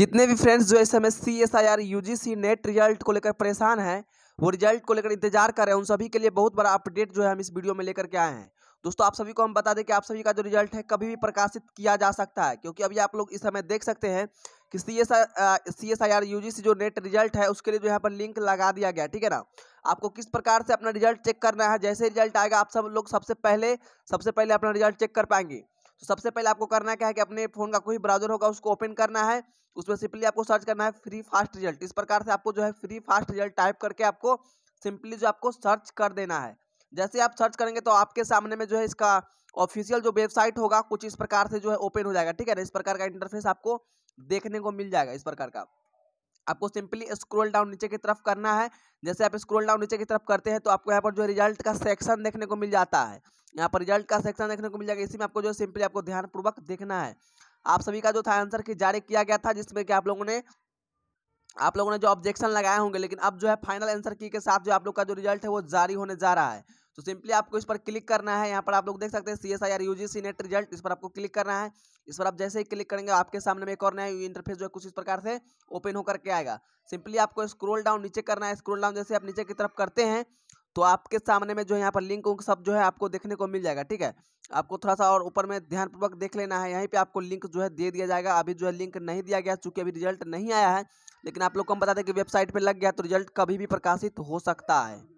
जितने भी फ्रेंड्स जो इस समय C S I R U G C NET result को लेकर परेशान हैं वो रिजल्ट को लेकर इंतजार कर रहे हैं उन सभी के लिए बहुत बड़ा अपडेट जो है हम इस वीडियो में लेकर के आए हैं दोस्तों आप सभी को हम बता दें कि आप सभी का जो रिजल्ट है कभी भी प्रकाशित किया जा सकता है क्योंकि अभी आप लोग इस समय देख सकते हैं कि C S C S I R U G C जो नेट रिजल्ट है उसके लिए जो यहाँ पर लिंक लगा दिया गया ठीक है ना आपको किस प्रकार से अपना रिजल्ट चेक करना है जैसे रिजल्ट आएगा आप सब लोग सबसे पहले सबसे पहले अपना रिजल्ट चेक कर पाएंगे तो सबसे पहले आपको करना क्या है कि अपने फ़ोन का कोई ब्राउजर होगा उसको ओपन करना है तो उसमें सिंपली आपको सर्च करना है फ्री फास्ट रिजल्ट इस प्रकार से आपको जो है फ्री फास्ट रिजल्ट टाइप करके आपको सिंपली जो आपको सर्च कर देना है जैसे आप सर्च करेंगे तो आपके सामने में जो है इसका ऑफिशियल जो वेबसाइट होगा कुछ इस प्रकार से जो है ओपन हो जाएगा ठीक है ना इस प्रकार का इंटरफेस आपको देखने को मिल जाएगा इस प्रकार का आपको सिंपली स्क्रॉल डाउन नीचे की तरफ करना है जैसे आप स्क्रॉल डाउन नीचे की तरफ करते हैं तो आपको यहाँ पर जो रिजल्ट का सेक्शन देखने को मिल जाता है यहाँ पर रिजल्ट का सेक्शन देखने को मिल जाएगा इसी में आपको जो सिंपली आपको ध्यानपूर्वक देखना है आप सभी का जो था आंसर की जारी किया गया था जिसमें कि आप लोगों ने आप लोगों ने जो ऑब्जेक्शन लगाए होंगे लेकिन अब जो है फाइनल आंसर की के साथ जो आप लोग का जो रिजल्ट है वो जारी होने जा रहा है तो सिंपली आपको इस पर क्लिक करना है यहाँ पर आप लोग देख सकते हैं C S I R U G C NET result इस पर आपको क्लिक करना है इस पर आप जैसे ही क्लिक करेंगे आपके सामने में एक और नया इंटरफेस जो है कुछ इस प्रकार से ओपन होकर के आएगा सिंपली आपको स्क्रोल डाउन नीचे करना है स्क्रोल डाउन जैसे आप नीचे की तरफ करते हैं तो आपके सामने में जो यहाँ पर लिंक उंक सब जो है आपको देखने को मिल जाएगा ठीक है आपको थोड़ा सा और ऊपर में ध्यानपूर्वक देख लेना है यहीं पे आपको लिंक जो है दे दिया जाएगा अभी जो है लिंक नहीं दिया गया चूंकि अभी रिजल्ट नहीं आया है लेकिन आप लोग को हम बता दें कि वेबसाइट पर लग गया तो रिजल्ट कभी भी प्रकाशित हो सकता है